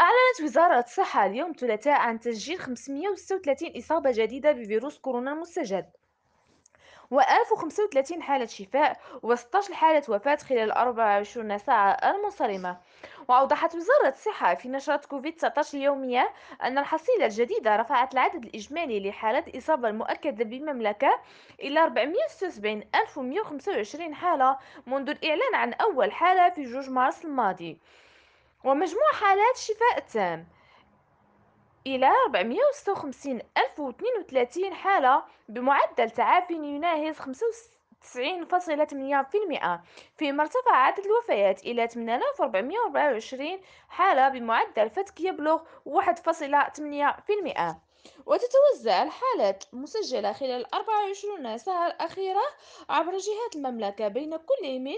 أعلنت وزارة الصحة اليوم الثلاثاء عن تسجيل 536 إصابة جديدة بفيروس كورونا المستجد و1035 حالة شفاء و16 حالة وفاة خلال 24 ساعة المنصرمة وأوضحت وزارة الصحة في نشرة كوفيد 19 اليومية أن الحصيلة الجديدة رفعت العدد الإجمالي لحالات الإصابة المؤكدة بالمملكة إلى 476125 حالة منذ الإعلان عن أول حالة في 2 مارس الماضي ومجموع حالات شفاء تام إلى 456032 حالة بمعدل تعافي يناهز 95.8% فيما ارتفع عدد الوفيات إلى 8424 حالة بمعدل فتك يبلغ 1.8% وتتوزع الحالات المسجلة خلال 24 ساعة الأخيرة عبر جهات المملكة بين كل من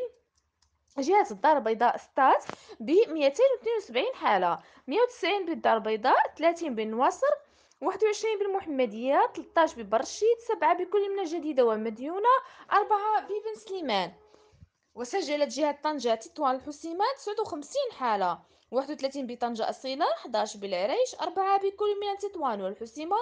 جهاز الدار البيضاء ستات ب 272 حالة 190 بالدار البيضاء 30 بالنواصر 21 بالمحمدية 13 ببرشيد 7 بكل من الجديدة ومديونة 4 ببن سليمان وسجلت جهة طنجة تطوان الحسيمات 59 حالة 31 بطنجة أصيلة 11 بالعريش 4 بكل من تطوان والحسيمة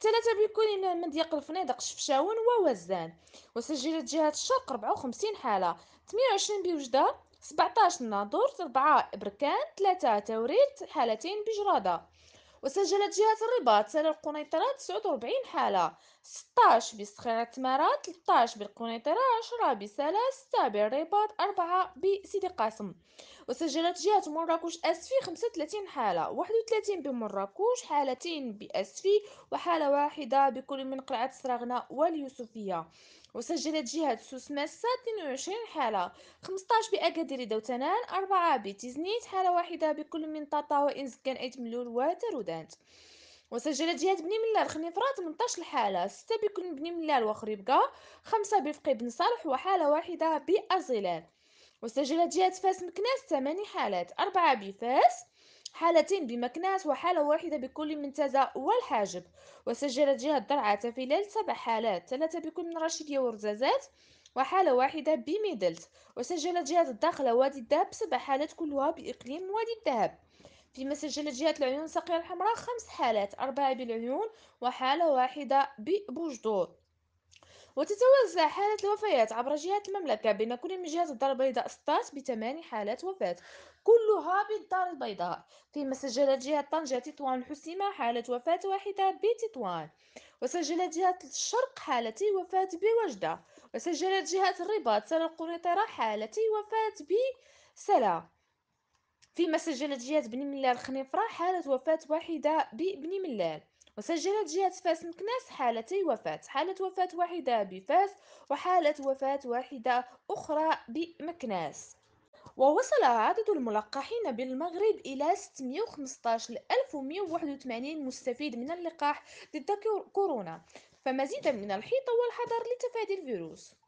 3 بكل من مضيق الفنادق شفشاون ووزان وسجلت جهة الشرق 54 حالة 28 بوجدة 17 ناظور 4 بركان 3 توريت حالتين بجرادة وسجلت جهة الرباط سنة القنيطرة 49 حالة 16 بسخيرة تمارات 13 بالقنيطرة 10 بسلا 6 بالرباط 4 بسيدي قاسم وسجلت جهة مراكش أسفي 35 حالة 31 بمراكش حالتين بأسفي وحالة واحدة بكل من قلعة سراغنة واليوسفية وسجلت جهة سوس ماسة 22 حالة 15 بأكادير دوتنان 4 بتزنيت حالة واحدة بكل من طاطا وإنزكان أيت ملول وترودانت وسجلت جهة بني ملال خنيفرة 18 حالة 6 بكل من بني ملال وخريبكا 5 بفقي بن صالح وحالة واحدة بأزيلان وسجلت جهة فاس مكناس 8 حالات 4 بفاس حالتين بمكناس وحالة واحدة بكل منتزه والحاجب وسجلت جهة درعا تفيلال سبع حالات ثلاثة بكل من رشيدية ورزازات وحالة واحدة بميدلت وسجلت جهة الداخلة وادي الدهب سبع حالات كلها بإقليم وادي الدهب فيما سجلت جهة العيون الصقيع الحمراء خمس حالات أربعة بالعيون وحالة واحدة ببوجدور وتتوزع حالات الوفيات عبر جهات المملكة بين كل من جهات الدار البيضاء ستات بثماني حالات وفاة كلها بالدار البيضاء فيما سجلت جهة طنجة تطوان الحسيمة حالة وفاة واحدة بتطوان وسجلت جهة الشرق حالة وفاة بوجدة وسجلت جهة الرباط سلا القنيطرة حالة وفاة بسلا فيما سجلت جهة بني ملال خنيفرة حالة وفاة واحدة ببني ملال وسجلت جهة فاس مكناس حالتي وفاة حالة وفاة واحدة بفاس وحالة وفاة واحدة أخرى بمكناس ووصل عدد الملقحين بالمغرب إلى 615181 مستفيد من اللقاح ضد كورونا فمزيدا من الحيطة والحذر لتفادي الفيروس